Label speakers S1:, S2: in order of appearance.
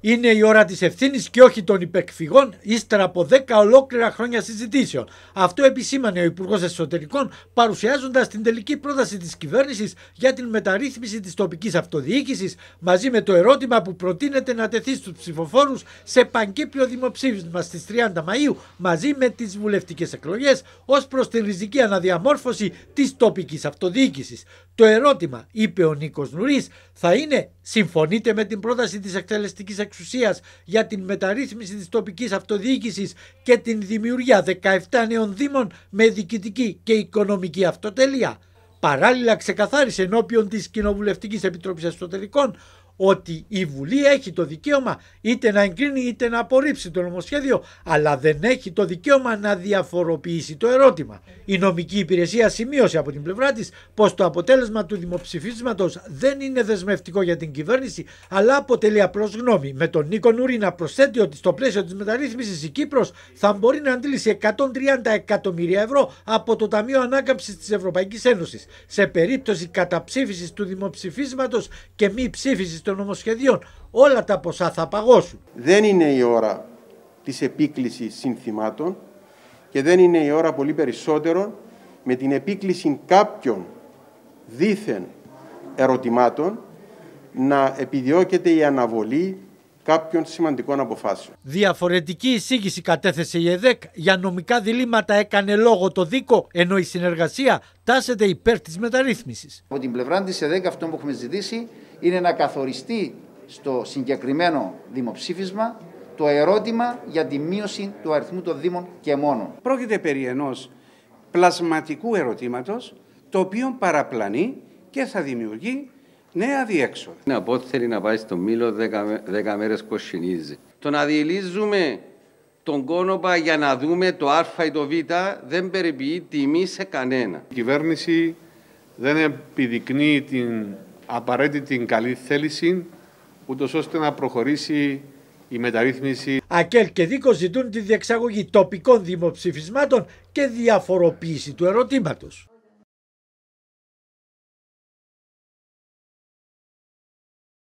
S1: Είναι η ώρα της ευθύνης και όχι των υπεκφυγών ύστερα από 10 ολόκληρα χρόνια συζητήσεων. Αυτό επισήμανε ο Υπουργός Εσωτερικών παρουσιάζοντας την τελική πρόταση της κυβέρνησης για την μεταρρύθμιση της τοπικής αυτοδιοίκησης μαζί με το ερώτημα που προτείνεται να τεθεί στους ψηφοφόρους σε πανκύπριο δημοψήφισμα στις 30 Μαου μαζί με τις βουλευτικές εκλογές ως προς τη ριζική αναδιαμόρφωση της τοπικής αυτοδιοίκησης. Το ερώτημα, είπε ο Νίκος Νουρή, θα είναι Συμφωνείτε με την πρόταση της εκτελεστικής εξουσίας για την μεταρρύθμιση της τοπικής αυτοδιοίκησης και την δημιουργία 17 νέων δήμων με διοικητική και οικονομική αυτοτέλεια. Παράλληλα ξεκαθάρισε ενώπιον της Κοινοβουλευτικής Επιτροπής Εσωτερικών ότι η Βουλή έχει το δικαίωμα είτε να εγκρίνει είτε να απορρίψει το νομοσχέδιο αλλά δεν έχει το δικαίωμα να διαφοροποιήσει το ερώτημα. Η νομική υπηρεσία σημείωσε από την πλευρά της πως το αποτέλεσμα του δημοψηφίσματος δεν είναι δεσμευτικό για την κυβέρνηση αλλά αποτελεί απλώς γνώμη. Με τον Νίκο Νουρή να προσθέτει ότι στο πλαίσιο της μεταρρύθμισης η Κύπρος θα μπορεί να αντλήσει 130 εκατομμύρια ευρώ από το Ταμείο Ανάκαμψης της Ευρωπαϊκής Ένωσης. σε περίπτωση καταψήφισης του δημοψηφίσματος και μη ψήφισης των νομοσχεδίων. Όλα τα ποσά θα παγώσουν.
S2: Δεν είναι η ώρα της επίκλησης συνθημάτων και δεν είναι η ώρα πολύ περισσότερο με την επίκληση κάποιων δήθεν ερωτημάτων να επιδιώκεται η αναβολή κάποιων σημαντικών αποφάσεων.
S1: Διαφορετική εισήγηση κατέθεσε η ΕΔΕΚ. Για νομικά διλήμματα έκανε λόγο το δίκο, ενώ η συνεργασία τάσεται υπέρ της μεταρρύθμισης. Από την πλευρά της ΕΔΕΚ αυτό που έχουμε ζητήσει είναι να καθοριστεί στο συγκεκριμένο δημοψήφισμα το ερώτημα για τη μείωση του αριθμού των Δήμων και μόνο.
S2: Πρόκειται περί ενός πλασματικού ερωτήματος το οποίο παραπλανεί και θα δημιουργεί νέα διέξοδα. Είναι από θέλει να πάει στο Μήλο 10 μέρες κοσκινίζει. Το να διελίζουμε τον κόνοπα για να δούμε το α ή το β δεν περιποιεί τιμή σε κανένα. Η κυβέρνηση δεν επιδεικνύει την απαραίτητη καλή θέληση, ούτως ώστε να προχωρήσει
S1: η μεταρρύθμιση. Ακέλ και Δίκο ζητούν τη διεξαγωγή τοπικών δημοψηφισμάτων και διαφοροποίηση του ερωτήματος.